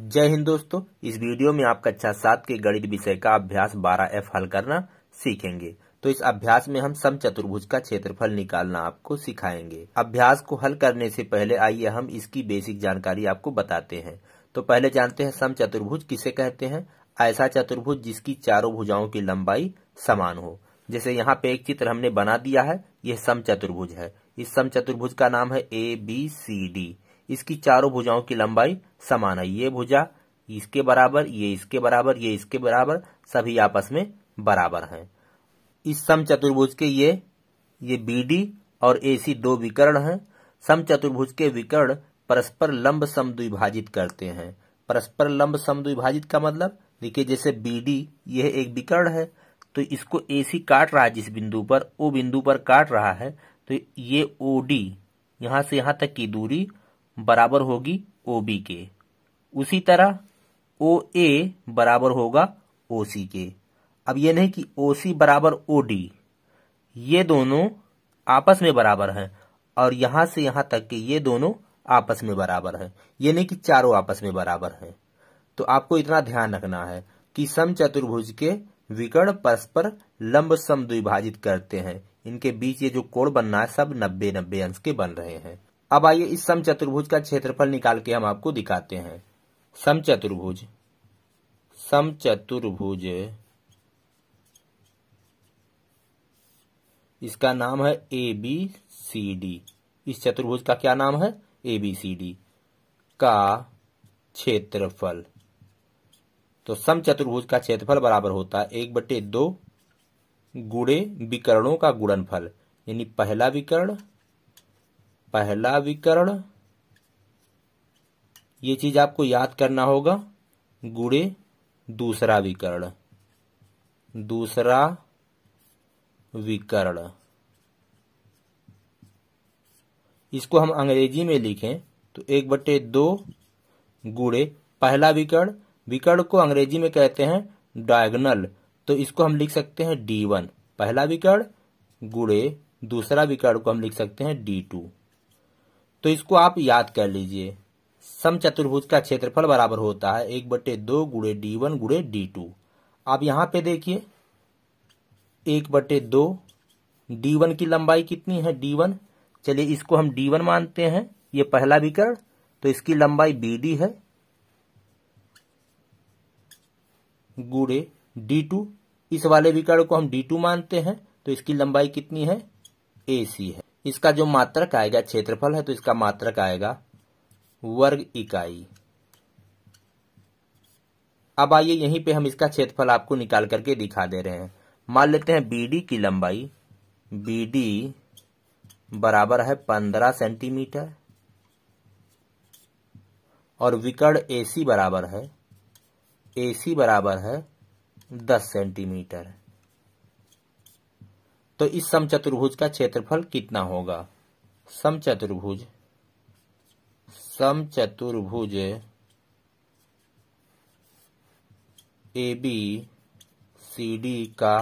जय हिंद दोस्तों इस वीडियो में आप कक्षा सात के गणित विषय का अभ्यास 12 एफ हल करना सीखेंगे तो इस अभ्यास में हम सम चतुर्भुज का क्षेत्रफल निकालना आपको सिखाएंगे अभ्यास को हल करने से पहले आइए हम इसकी बेसिक जानकारी आपको बताते हैं तो पहले जानते हैं सम चतुर्भुज किसे कहते हैं ऐसा चतुर्भुज जिसकी चारों भुजाओं की लंबाई समान हो जैसे यहाँ पे एक चित्र हमने बना दिया है यह सम चतुर्भुज है इस सम चतुर्भुज का नाम है ए बी सी डी इसकी चारों भुजाओं की लंबाई समान है ये भुजा इसके बराबर ये इसके बराबर ये इसके बराबर सभी आपस में बराबर हैं इस सम चतुर्भुज के ये ये बी और ए दो विकर्ण हैं सम चतुर्भुज के विकर्ण परस्पर लंब द्विभाजित करते हैं परस्पर लंब द्विभाजित का मतलब देखिए जैसे बी यह एक विकर्ण है तो इसको ए काट रहा है जिस बिंदु पर ओ बिंदु पर काट रहा है तो ये ओ डी यहां से यहां तक की दूरी बराबर होगी ओ बी के उसी तरह ओ ए बराबर होगा ओ सी के अब ये नहीं कि ओ सी बराबर ओ डी ये दोनों आपस में बराबर हैं और यहां से यहां तक के ये दोनों आपस में बराबर हैं ये नहीं कि चारों आपस में बराबर हैं तो आपको इतना ध्यान रखना है कि सम चतुर्भुज के विकर्ण परस्पर लंब सम द्विभाजित करते हैं इनके बीच ये जो कोण बनना है सब नब्बे नब्बे अंश के बन रहे हैं अब आइए इस सम चतुर्भुज का क्षेत्रफल निकाल के हम आपको दिखाते हैं सम चतुर्भुज सम चतुर्भुज इसका नाम है ए बी सी डी इस चतुर्भुज का क्या नाम है ए बी सी डी का क्षेत्रफल तो सम चतुर्भुज का क्षेत्रफल बराबर होता है एक बटे दो गुड़े विकरणों का गुणनफल यानी पहला विकर्ण पहला विकर्ण ये चीज आपको याद करना होगा गुड़े दूसरा विकर्ण दूसरा विकर्ण इसको हम अंग्रेजी में लिखें तो एक बटे दो गुड़े पहला विकर्ण विकर्ण को अंग्रेजी में कहते हैं डायगनल तो इसको हम लिख सकते हैं डी वन पहला विकर्ण गुड़े दूसरा विकर्ण को हम लिख सकते हैं डी टू तो इसको आप याद कर लीजिए सम चतुर्भुज का क्षेत्रफल बराबर होता है एक बटे दो गुड़े डी वन गुड़े डी टू आप यहां पे देखिए एक बटे दो डी वन की लंबाई कितनी है डी वन चलिए इसको हम डी वन मानते हैं ये पहला विकर्ण तो इसकी लंबाई बी डी है गुड़े डी टू इस वाले विकर्ण को हम डी टू मानते हैं तो इसकी लंबाई कितनी है ए सी है इसका जो मात्रक आएगा क्षेत्रफल है तो इसका मात्रक आएगा वर्ग इकाई अब आइए यहीं पे हम इसका क्षेत्रफल आपको निकाल करके दिखा दे रहे हैं मान लेते हैं बीडी की लंबाई बीडी बराबर है पंद्रह सेंटीमीटर और विकर्ण एसी बराबर है एसी बराबर है दस सेंटीमीटर तो इस समचतुर्भुज का क्षेत्रफल कितना होगा समचतुर्भुज समचतुर्भुज ए बी सी डी का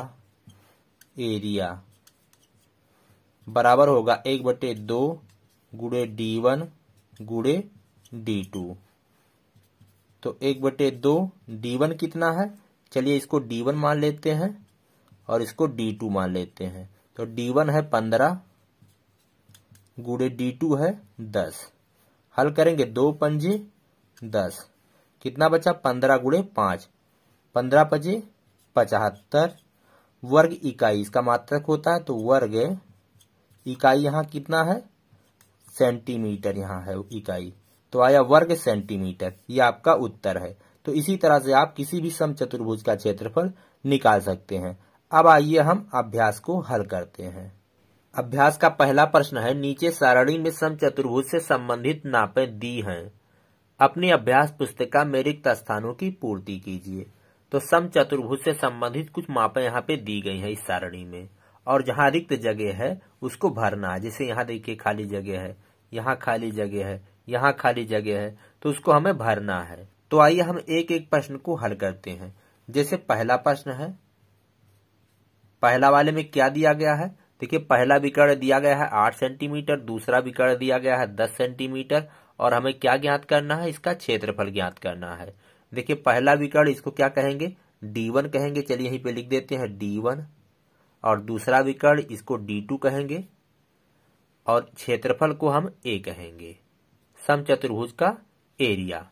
एरिया बराबर होगा एक बटे दो गुड़े डी वन गुड़े डी टू तो एक बटे दो डी वन कितना है चलिए इसको डी वन मान लेते हैं और इसको डी टू मान लेते हैं तो डी वन है पंद्रह गुड़े डी टू है दस हल करेंगे दो पंजे दस कितना बचा पंद्रह गुड़े पांच पंद्रह पंजे पचहत्तर वर्ग इकाई इसका मात्रक होता है तो वर्ग इकाई यहां कितना है सेंटीमीटर यहां है इकाई तो आया वर्ग सेंटीमीटर ये आपका उत्तर है तो इसी तरह से आप किसी भी सम चतुर्भुज का क्षेत्रफल निकाल सकते हैं अब आइए हम अभ्यास को हल करते हैं अभ्यास का पहला प्रश्न है नीचे सारणी में सम चतुर्भुज से संबंधित नापे दी हैं अपनी अभ्यास पुस्तिका में रिक्त स्थानों की पूर्ति कीजिए तो सम चतुर्भुज से संबंधित कुछ मापे यहाँ पे दी गई हैं इस सारणी में और जहाँ रिक्त जगह है उसको भरना जैसे यहाँ देखिए खाली जगह है यहाँ खाली जगह है यहाँ खाली जगह है तो उसको हमें भरना है तो आइए हम एक एक प्रश्न को हल करते हैं जैसे पहला प्रश्न है पहला वाले में क्या दिया गया है देखिए पहला विकर्ण दिया गया है आठ सेंटीमीटर दूसरा विकर्ण दिया गया है दस सेंटीमीटर और हमें क्या ज्ञात करना है इसका क्षेत्रफल ज्ञात करना है देखिए पहला विकर्ण इसको क्या कहेंगे डी वन कहेंगे चलिए यहीं पे लिख देते हैं डी और दूसरा विकर्ण इसको डी टू कहेंगे और क्षेत्रफल को हम ए कहेंगे समचतुर्भुज का एरिया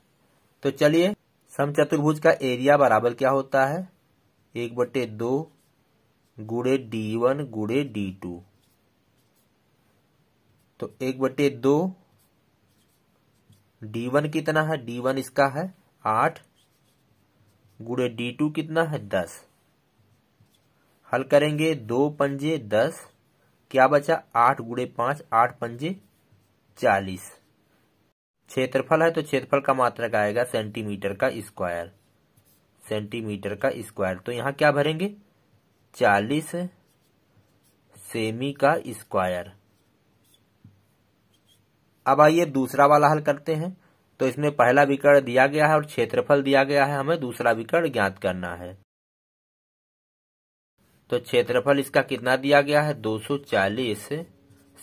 तो चलिए समचतुर्भुज का एरिया बराबर क्या होता है एक बटे दो गुड़े डी वन गुड़े डी टू तो एक बटे दो डी वन कितना है डी वन इसका है आठ गुड़े डी टू कितना है दस हल करेंगे दो पंजे दस क्या बचा आठ गुड़े पांच आठ पंजे चालीस क्षेत्रफल है तो क्षेत्रफल का मात्रक आएगा सेंटीमीटर का स्क्वायर सेंटीमीटर का स्क्वायर तो यहां क्या भरेंगे चालीस सेमी का स्क्वायर अब आइए दूसरा वाला हल करते हैं तो इसमें पहला विकर्ण दिया गया है और क्षेत्रफल दिया गया है हमें दूसरा विकर्ण ज्ञात करना है तो क्षेत्रफल इसका कितना दिया गया है 240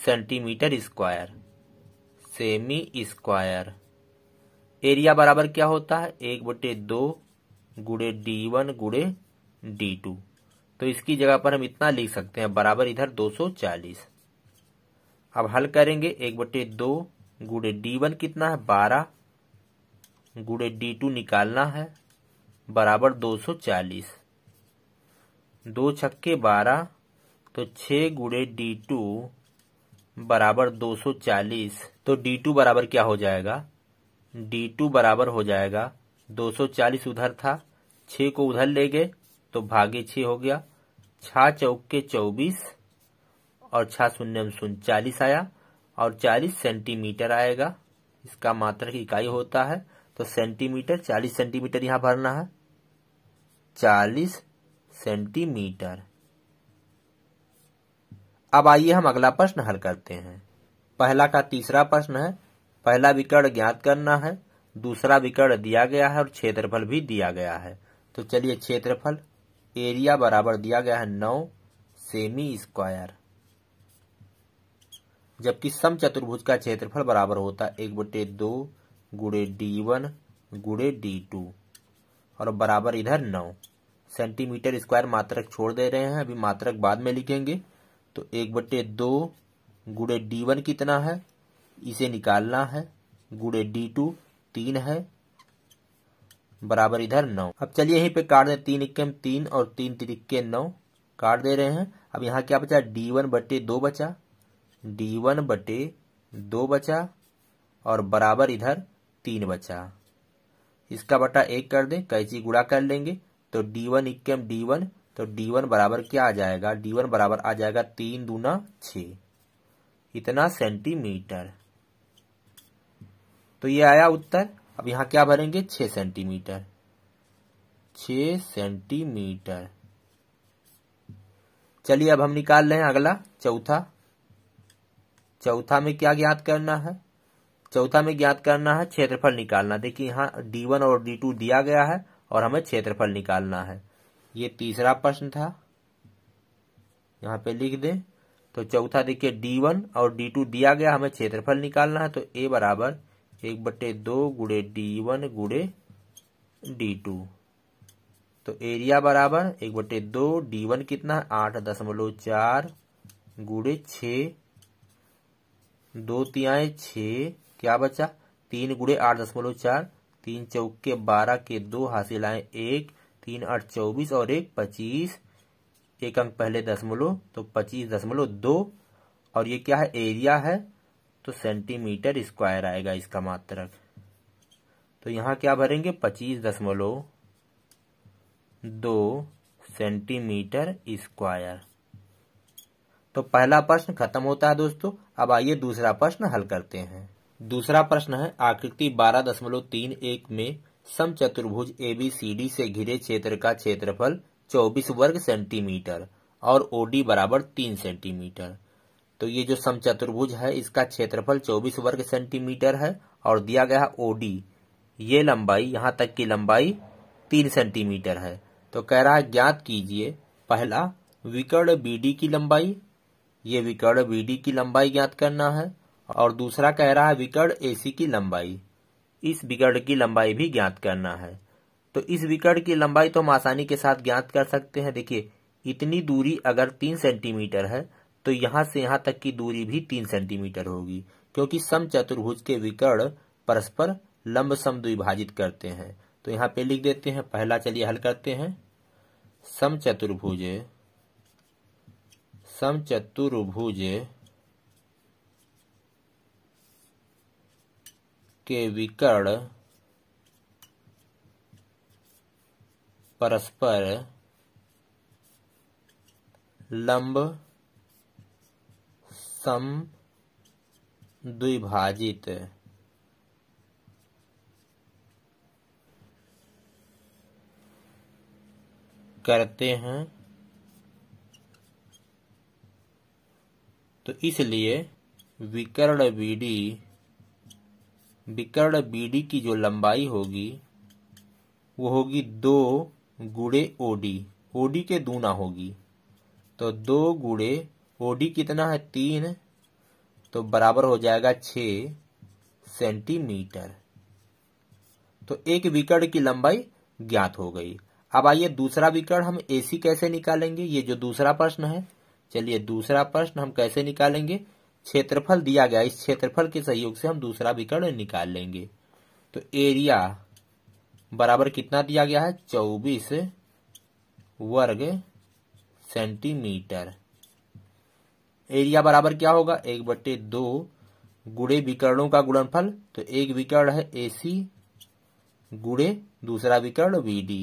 centimetre square cm square area बराबर क्या होता है एक बटे दो गुड़े डी वन गुड़े डी टू तो इसकी जगह पर हम इतना लिख सकते हैं बराबर इधर 240 अब हल करेंगे एक बटे दो गुड़े डी वन कितना है बारह गुड़े डी टू निकालना है बराबर 240 दो छक्के बारह तो छः गुड़े डी टू बराबर 240 तो डी टू बराबर क्या हो जाएगा डी टू बराबर हो जाएगा 240 उधर था 6 को उधर ले गए तो भागे 6 हो गया छा चौके चौबीस और छा शून्य शून्य चालीस आया और चालीस सेंटीमीटर आएगा इसका मात्र इकाई होता है तो सेंटीमीटर चालीस सेंटीमीटर यहां भरना है चालीस सेंटीमीटर अब आइए हम अगला प्रश्न हल करते हैं पहला का तीसरा प्रश्न है पहला विकर्ण ज्ञात करना है दूसरा विकर्ण दिया गया है और क्षेत्रफल भी दिया गया है तो चलिए क्षेत्रफल एरिया बराबर दिया गया है नौ सेमी स्क्वायर जबकि सम चतुर्भुज का क्षेत्रफल बराबर होता है एक बटे दो गुड़े डी वन गुड़े डी टू और बराबर इधर नौ सेंटीमीटर स्क्वायर मात्रक छोड़ दे रहे हैं अभी मात्रक बाद में लिखेंगे तो एक बटे दो गुड़े डी वन कितना है इसे निकालना है गुड़े डी टू तीन है बराबर इधर नौ अब चलिए यहीं पे काट दे तीन इक्के में तीन और तीन तिरिक्के नौ काट दे रहे हैं अब यहाँ क्या बचा डी वन बटे दो बचा डी वन बटे दो बचा और बराबर इधर तीन बचा इसका बटा एक कर दे कैची गुड़ा कर लेंगे तो डी वन इक्कम डी वन तो डी वन बराबर क्या आ जाएगा डी वन बराबर आ जाएगा तीन दूना छ इतना सेंटीमीटर तो ये आया उत्तर अब यहां क्या भरेंगे छ सेंटीमीटर छ सेंटीमीटर चलिए अब हम निकाल रहे हैं अगला चौथा चौथा में क्या ज्ञात करना है चौथा में ज्ञात करना है क्षेत्रफल निकालना देखिए यहां डी वन और डी टू दिया गया है और हमें क्षेत्रफल निकालना है ये तीसरा प्रश्न था यहां पे लिख दें तो चौथा देखिए डी वन और डी टू दिया गया हमें क्षेत्रफल निकालना है तो ए बराबर एक बटे दो गुड़े डी वन गुड़े डी टू तो एरिया बराबर एक बटे दो डी वन कितना आठ दशमलव चार गुड़े छ दो तियाए छ क्या बचा तीन गुड़े आठ दशमलव चार तीन चौके बारह के दो हासिल आए एक तीन आठ चौबीस और एक पच्चीस एक अंक पहले दशमलव तो पच्चीस दशमलव दो और ये क्या है एरिया है तो सेंटीमीटर स्क्वायर आएगा इसका मात्रक तो यहाँ क्या भरेंगे पच्चीस दशमलव दो सेंटीमीटर स्क्वायर तो पहला प्रश्न खत्म होता है दोस्तों अब आइए दूसरा प्रश्न हल करते हैं दूसरा प्रश्न है आकृति बारह दशमलव तीन एक में समचतुर्भुज एबीसीडी से घिरे क्षेत्र का क्षेत्रफल चौबीस वर्ग सेंटीमीटर और ओडी बराबर तीन सेंटीमीटर तो ये जो समचतुर्भुज है इसका क्षेत्रफल 24 वर्ग सेंटीमीटर है और दिया गया है ओडी ये लंबाई यहाँ तक की लंबाई तीन सेंटीमीटर है तो कह रहा है ज्ञात कीजिए पहला विकर्ण बी की लंबाई ये विकर्ण बी की लंबाई ज्ञात करना है और दूसरा कह रहा है विकर्ण ए की लंबाई इस विकर्ण की लंबाई भी ज्ञात करना है तो इस विकर्ण की लंबाई तो हम आसानी के साथ ज्ञात कर सकते हैं देखिए इतनी दूरी अगर तीन सेंटीमीटर है तो यहाँ से यहाँ तक की दूरी भी तीन सेंटीमीटर होगी क्योंकि सम चतुर्भुज के विकर्ण परस्पर लंब सम द्विभाजित करते हैं तो यहाँ पे लिख देते हैं पहला चलिए हल करते हैं सम चतुर्भुज सम चतुर्भुज के विकर्ण परस्पर लंब सम द्विभाजित करते हैं तो इसलिए विकर्ण बीडी विकर्ण बीडी की जो लंबाई होगी वो होगी दो गुड़े ओडी ओडी के दूना होगी तो दो गुड़े ओडी कितना है तीन तो बराबर हो जाएगा छ सेंटीमीटर तो एक विकर्ण की लंबाई ज्ञात हो गई अब आइए दूसरा विकर्ण हम एसी कैसे निकालेंगे ये जो दूसरा प्रश्न है चलिए दूसरा प्रश्न हम कैसे निकालेंगे क्षेत्रफल दिया गया इस क्षेत्रफल के सहयोग से हम दूसरा विकर्ण निकाल लेंगे तो एरिया बराबर कितना दिया गया है चौबीस वर्ग सेंटीमीटर एरिया बराबर क्या होगा एक बट्टे दो गुड़े विकर्णों का गुणनफल तो एक विकर्ण है एसी गुड़े दूसरा विकर्ण डी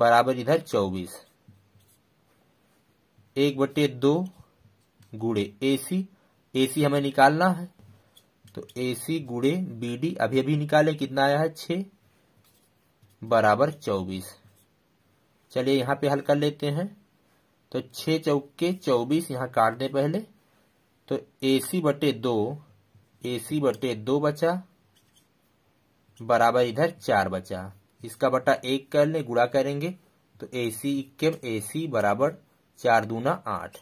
बराबर इधर चौबीस एक बट्टे दो गुड़े एसी सी हमें निकालना है तो एसी गुड़े बी डी अभी अभी निकाले कितना आया है छ बराबर चौबीस चलिए यहां पे हल कर लेते हैं तो छह चौके चौबीस यहां काट दे पहले तो ए सी बटे दो ए सी बटे दो बचा बराबर इधर चार बचा इसका बटा एक कर ले गुड़ा करेंगे तो ए सी एसी ए सी बराबर चार दूना आठ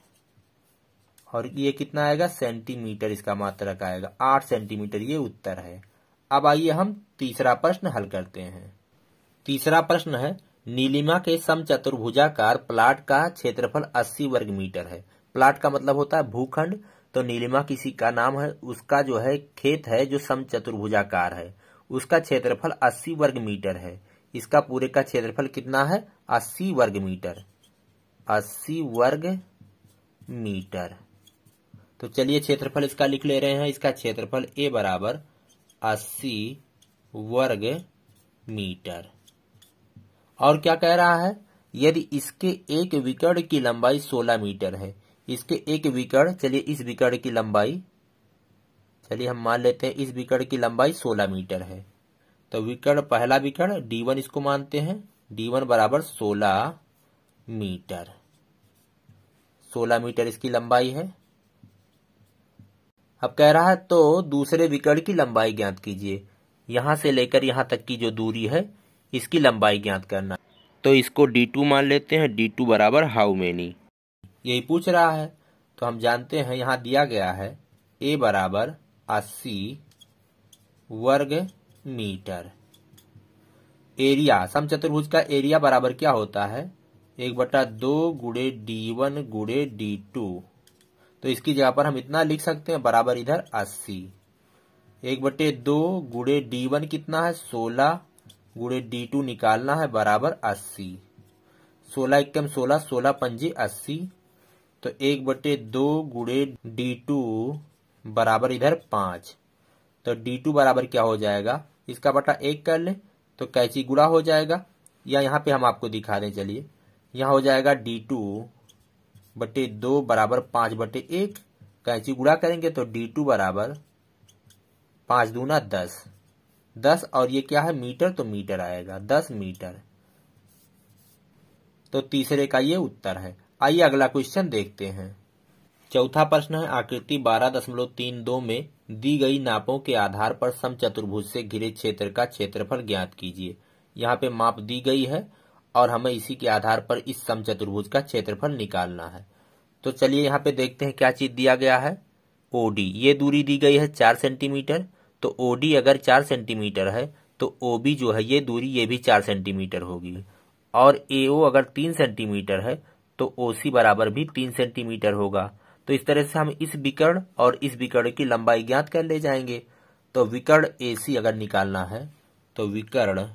और ये कितना आएगा सेंटीमीटर इसका मात्रक आएगा आठ सेंटीमीटर ये उत्तर है अब आइए हम तीसरा प्रश्न हल करते हैं तीसरा प्रश्न है नीलिमा के समचतुर्भुजाकार प्लाट का क्षेत्रफल 80 वर्ग मीटर है प्लाट का मतलब होता है भूखंड तो नीलिमा किसी का नाम है उसका जो है खेत है जो समचतुर्भुजाकार है उसका क्षेत्रफल 80 वर्ग मीटर है इसका पूरे का क्षेत्रफल कितना है 80 वर्ग मीटर 80 वर्ग मीटर तो चलिए क्षेत्रफल इसका लिख ले रहे हैं इसका क्षेत्रफल ए बराबर अस्सी वर्ग मीटर और क्या कह रहा है यदि इसके एक विकर्ण की लंबाई सोलह मीटर है इसके एक विकर्ण चलिए इस विकर्ण की लंबाई चलिए हम मान लेते हैं इस विकर्ण की लंबाई सोलह मीटर है तो विकर्ण पहला विकर्ण d1 इसको मानते हैं d1 बराबर सोलह मीटर सोलह मीटर इसकी लंबाई है अब कह रहा है तो दूसरे विकर्ण की लंबाई ज्ञात कीजिए यहां से लेकर यहां तक की जो दूरी है इसकी लंबाई ज्ञात करना तो इसको डी टू मान लेते हैं डी टू बराबर हाउ मेनी यही पूछ रहा है तो हम जानते हैं यहाँ दिया गया है ए बराबर अस्सी वर्ग मीटर एरिया सम चतुर्भुज का एरिया बराबर क्या होता है एक बटा दो गुड़े डी वन गुड़े डी टू तो इसकी जगह पर हम इतना लिख सकते हैं बराबर इधर अस्सी एक बटे दो गुड़े डी वन कितना है सोलह गुड़े डी टू निकालना है बराबर अस्सी सोलह इक्कीम सोलह सोलह पंजी अस्सी तो एक बटे दो गुड़े डी टू बराबर इधर पांच तो डी टू बराबर क्या हो जाएगा इसका बटा एक कर ले तो कैची गुड़ा हो जाएगा या यहाँ पे हम आपको दिखा दें चलिए यहाँ हो जाएगा डी टू बटे दो बराबर पांच बटे एक कैची गुड़ा करेंगे तो डी टू बराबर पांच दूना दस दस और ये क्या है मीटर तो मीटर आएगा दस मीटर तो तीसरे का ये उत्तर है आइए अगला क्वेश्चन देखते हैं चौथा प्रश्न है आकृति बारह दशमलव तीन दो में दी गई नापों के आधार पर सम चतुर्भुज से घिरे क्षेत्र का क्षेत्रफल ज्ञात कीजिए यहाँ पे माप दी गई है और हमें इसी के आधार पर इस सम चतुर्भुज का क्षेत्रफल निकालना है तो चलिए यहाँ पे देखते हैं क्या चीज दिया गया है ओडी ये दूरी दी गई है चार सेंटीमीटर तो ओ अगर चार सेंटीमीटर है तो ओ बी जो है ये दूरी ये भी चार सेंटीमीटर होगी और ए अगर तीन सेंटीमीटर है तो ओ सी बराबर भी तीन सेंटीमीटर होगा तो इस तरह से हम इस विकर्ण और इस विकर्ण की लंबाई ज्ञात कर ले जाएंगे तो विकर्ण ए सी अगर निकालना है तो विकर्ण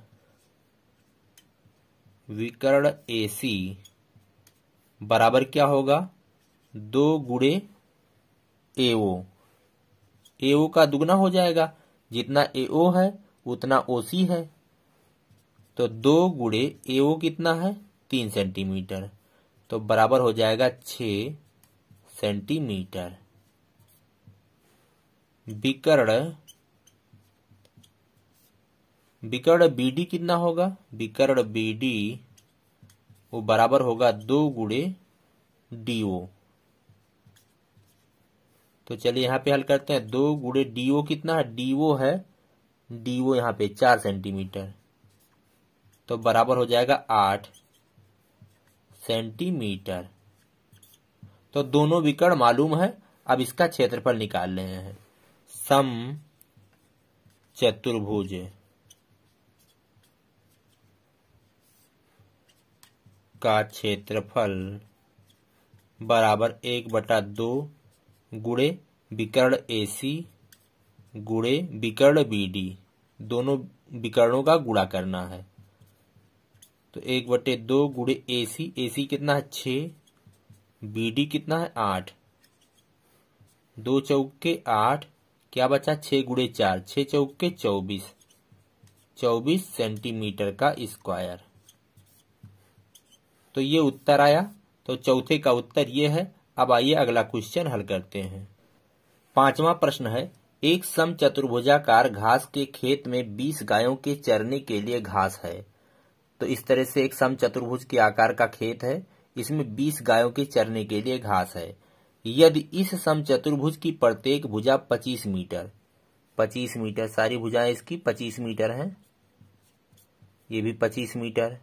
विकर्ण ए बराबर क्या होगा दो गुड़े ए एओ का दुगना हो जाएगा जितना एओ है उतना ओ सी है तो दो गुड़े एओ कितना है तीन सेंटीमीटर तो बराबर हो जाएगा छ सेंटीमीटर विकर्ण विकर्ण बीडी कितना होगा विकर्ण बीडी वो बराबर होगा दो गुड़े डी ओ तो चलिए यहाँ पे हल करते हैं दो गुड़े डी ओ कितना है डी ओ है डी ओ यहाँ पे चार सेंटीमीटर तो बराबर हो जाएगा आठ सेंटीमीटर तो दोनों विकर्ण मालूम है अब इसका क्षेत्रफल निकाल रहे हैं सम चतुर्भुज का क्षेत्रफल बराबर एक बटा दो गुड़े विकर्ण ए सी गुड़े विकर्ण बी डी दोनों विकर्णों का गुणा करना है तो एक बटे दो गुड़े ए सी ए सी कितना है छ बी डी कितना है आठ दो चौके आठ क्या बचा छ गुड़े चार छ चौके चौबीस चौबीस सेंटीमीटर का स्क्वायर तो ये उत्तर आया तो चौथे का उत्तर ये है अब आइए अगला क्वेश्चन हल करते हैं पांचवा प्रश्न है एक सम चतुर्भुजाकार घास के खेत में 20 गायों के चरने के लिए घास है तो इस तरह से एक सम चतुर्भुज के आकार का खेत है इसमें 20 गायों के चरने के लिए घास है यदि इस सम चतुर्भुज की प्रत्येक भुजा 25 मीटर 25 मीटर सारी भुजाएं इसकी 25 मीटर हैं ये भी 25 मीटर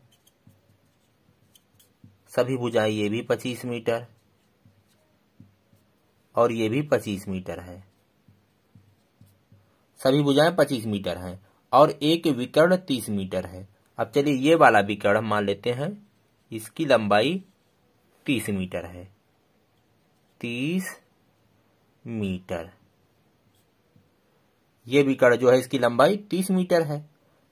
सभी भुजाएं ये भी 25 मीटर और ये भी पच्चीस मीटर है सभी भुजाएं पच्चीस मीटर हैं और एक विकर्ण तीस मीटर है अब चलिए ये वाला विकर्ण हम मान लेते हैं इसकी लंबाई तीस मीटर है तीस मीटर ये विकर्ण जो है इसकी लंबाई तीस मीटर है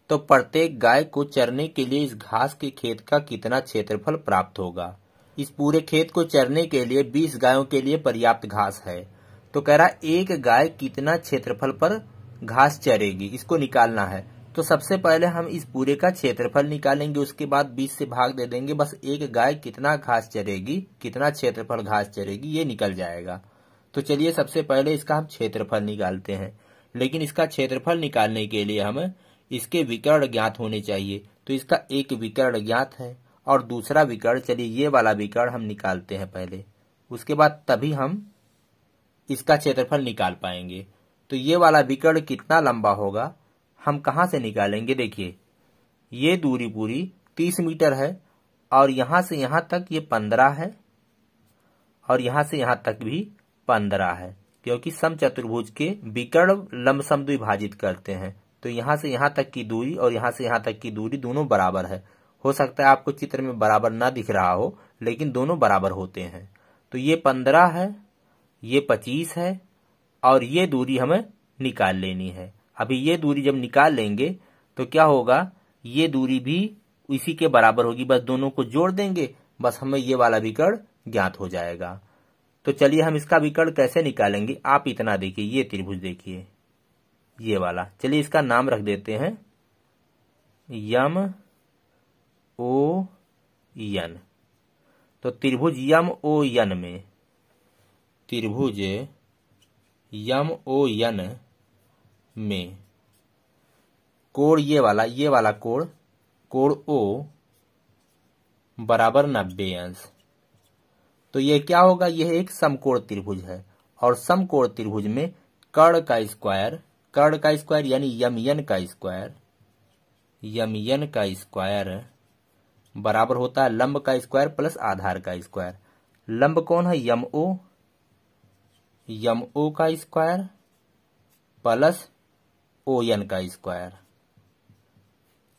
तो प्रत्येक गाय को चरने के लिए इस घास के खेत का कितना क्षेत्रफल प्राप्त होगा इस पूरे खेत को चरने के लिए बीस गायों के लिए पर्याप्त घास है तो कह रहा एक गाय कितना क्षेत्रफल पर घास चरेगी इसको निकालना है तो सबसे पहले हम इस पूरे का क्षेत्रफल निकालेंगे उसके बाद बीस से भाग दे देंगे बस एक गाय कितना घास चरेगी कितना क्षेत्रफल घास चरेगी ये निकल जाएगा तो चलिए सबसे पहले इसका हम क्षेत्रफल निकालते हैं लेकिन इसका क्षेत्रफल निकालने के लिए हमें इसके विकर्ण ज्ञात होने चाहिए तो इसका एक विकर्ण ज्ञात है और दूसरा विकर्ण चलिए ये वाला विकर्ण हम निकालते हैं पहले उसके बाद तभी हम इसका क्षेत्रफल निकाल पाएंगे तो ये वाला विकर्ण कितना लंबा होगा हम कहाँ से निकालेंगे देखिए ये दूरी पूरी तीस मीटर है और यहाँ से यहाँ तक ये पंद्रह है और यहाँ से यहाँ तक भी पंद्रह है क्योंकि सम चतुर्भुज के विकर्ण सम द्विभाजित करते हैं तो यहाँ से यहाँ तक की दूरी और यहाँ से यहाँ तक की दूरी दोनों बराबर है हो सकता है आपको चित्र में बराबर ना दिख रहा हो लेकिन दोनों बराबर होते हैं तो ये पंद्रह है ये पच्चीस है और ये दूरी हमें निकाल लेनी है अभी ये दूरी जब निकाल लेंगे तो क्या होगा ये दूरी भी इसी के बराबर होगी बस दोनों को जोड़ देंगे बस हमें ये वाला विकर्ण ज्ञात हो जाएगा तो चलिए हम इसका विकर्ण कैसे निकालेंगे आप इतना देखिए ये त्रिभुज देखिए ये वाला चलिए इसका नाम रख देते हैं यम ओ एन तो त्रिभुज यम ओ एन में त्रिभुज यम ओ एन में कोण ये वाला ये वाला कोण कोण ओ बराबर नब्बे अंश तो ये क्या होगा यह एक समकोण त्रिभुज है और समकोण त्रिभुज में कर्ण का स्क्वायर कर्ण का स्क्वायर यानी यमयन का स्क्वायर यमयन का स्क्वायर बराबर होता है लंब का स्क्वायर प्लस आधार का स्क्वायर लंब कौन है यम ओ यम ओ का स्क्वायर प्लस ओ एन का स्क्वायर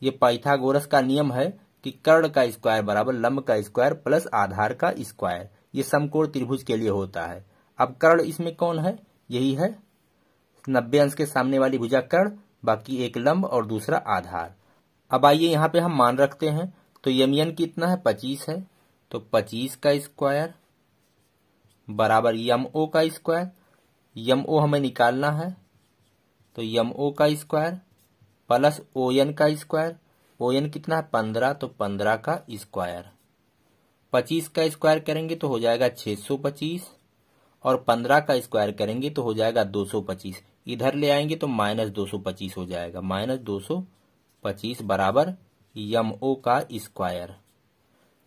ये पाइथागोरस का नियम है कि कर्ण का स्क्वायर बराबर लंब का स्क्वायर प्लस आधार का स्क्वायर ये समकोण त्रिभुज के लिए होता है अब कर्ण इसमें कौन है यही है नब्बे अंश के सामने वाली भुजा कर्ण बाकी एक लंब और दूसरा आधार अब आइए यहाँ पे हम मान रखते हैं तो यमयन कितना है पच्चीस है तो पच्चीस का स्क्वायर बराबर यम ओ का स्क्वायर यम ओ हमें निकालना है तो यम ओ का स्क्वायर प्लस ओ एन का स्क्वायर ओ एन कितना है पंद्रह तो पंद्रह का स्क्वायर पच्चीस का स्क्वायर करेंगे तो हो जाएगा छह सौ पच्चीस और पंद्रह का स्क्वायर करेंगे तो हो जाएगा दो सौ पच्चीस इधर ले आएंगे तो माइनस दो सौ पच्चीस हो जाएगा माइनस दो सौ पच्चीस बराबर यम ओ का स्क्वायर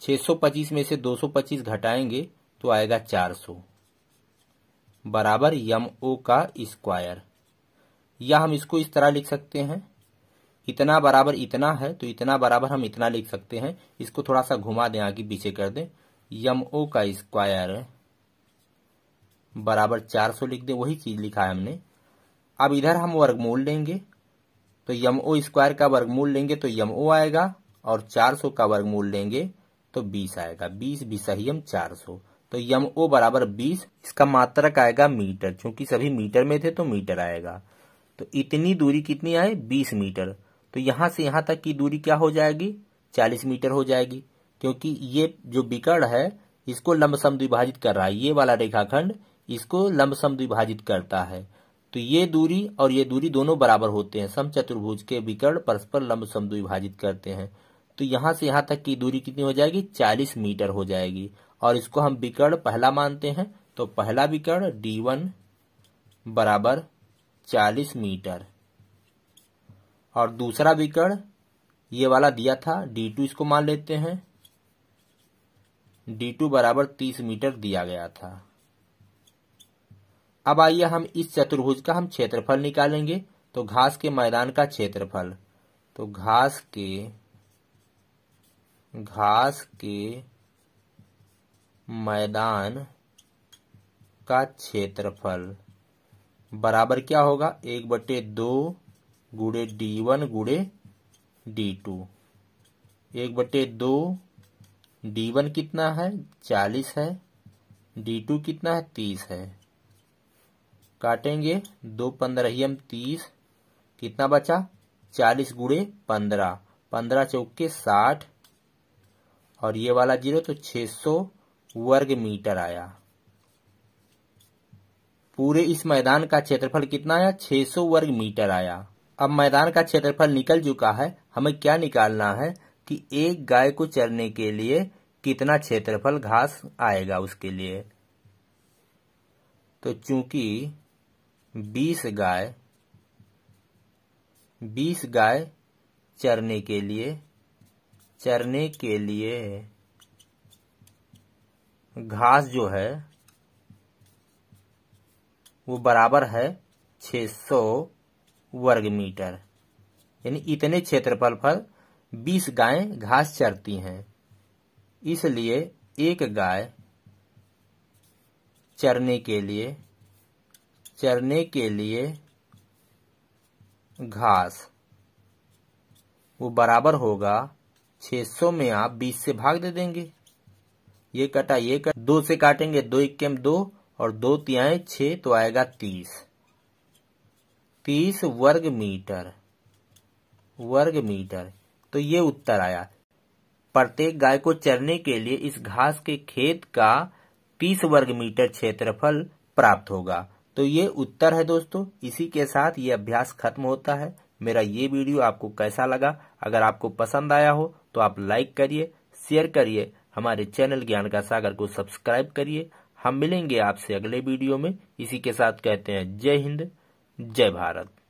625 में से 225 घटाएंगे तो आएगा 400 बराबर यम ओ का स्क्वायर या हम इसको इस तरह लिख सकते हैं इतना बराबर इतना है तो इतना बराबर हम इतना लिख सकते हैं इसको थोड़ा सा घुमा दें आगे पीछे कर दें यम ओ का स्क्वायर बराबर 400 लिख दें वही चीज लिखा है हमने अब इधर हम वर्गमूल लेंगे तो यम ओ स्क्वायर का वर्गमूल लेंगे तो यम ओ आएगा और चार का वर्गमूल लेंगे तो बीस आएगा बीस सही चार सौ तो यम ओ बराबर बीस इसका मात्रक आएगा मीटर क्योंकि सभी मीटर में थे तो मीटर आएगा तो इतनी दूरी कितनी आए बीस मीटर तो यहां से यहां तक की दूरी क्या हो जाएगी चालीस मीटर हो जाएगी क्योंकि ये जो बिकड़ है इसको लंबसम द्विभाजित कर रहा है ये वाला रेखाखंड इसको लंबसम द्विभाजित करता है तो ये दूरी और ये दूरी दोनों बराबर होते हैं सम चतुर्भुज के विकर्ण परस्पर लंब विभाजित करते हैं तो यहां से यहां तक की दूरी कितनी हो जाएगी चालीस मीटर हो जाएगी और इसको हम विकर्ण पहला मानते हैं तो पहला विकर्ण डी वन बराबर चालीस मीटर और दूसरा विकर्ण ये वाला दिया था डी टू इसको मान लेते हैं डी टू बराबर तीस मीटर दिया गया था अब आइए हम इस चतुर्भुज का हम क्षेत्रफल निकालेंगे तो घास के मैदान का क्षेत्रफल तो घास के घास के मैदान का क्षेत्रफल बराबर क्या होगा एक बटे दो गुड़े डी वन गुड़े डी टू एक बटे दो डी वन कितना है चालीस है डी टू कितना है तीस है काटेंगे दो पंद्रह तीस कितना बचा चालीस गुड़े पंद्रह पंद्रह चौके साठ और ये वाला जीरो तो छह सौ वर्ग मीटर आया पूरे इस मैदान का क्षेत्रफल कितना आया छह सौ वर्ग मीटर आया अब मैदान का क्षेत्रफल निकल चुका है हमें क्या निकालना है कि एक गाय को चरने के लिए कितना क्षेत्रफल घास आएगा उसके लिए तो चूंकि बीस गाय बीस गाय चरने के लिए चरने के लिए घास जो है वो बराबर है 600 वर्ग मीटर यानी इतने क्षेत्रफल पर 20 गायें घास चरती हैं इसलिए एक गाय चरने के लिए चरने के लिए घास वो बराबर होगा 600 में आप 20 से भाग दे देंगे ये कटा ये कटा दो से काटेंगे दो इक्के दो और दो तिहाए छ तो आएगा 30 तीस वर्ग मीटर वर्ग मीटर तो ये उत्तर आया प्रत्येक गाय को चरने के लिए इस घास के खेत का तीस वर्ग मीटर क्षेत्रफल प्राप्त होगा तो ये उत्तर है दोस्तों इसी के साथ ये अभ्यास खत्म होता है मेरा ये वीडियो आपको कैसा लगा अगर आपको पसंद आया हो तो आप लाइक करिए शेयर करिए हमारे चैनल ज्ञान का सागर को सब्सक्राइब करिए हम मिलेंगे आपसे अगले वीडियो में इसी के साथ कहते हैं जय हिंद जय भारत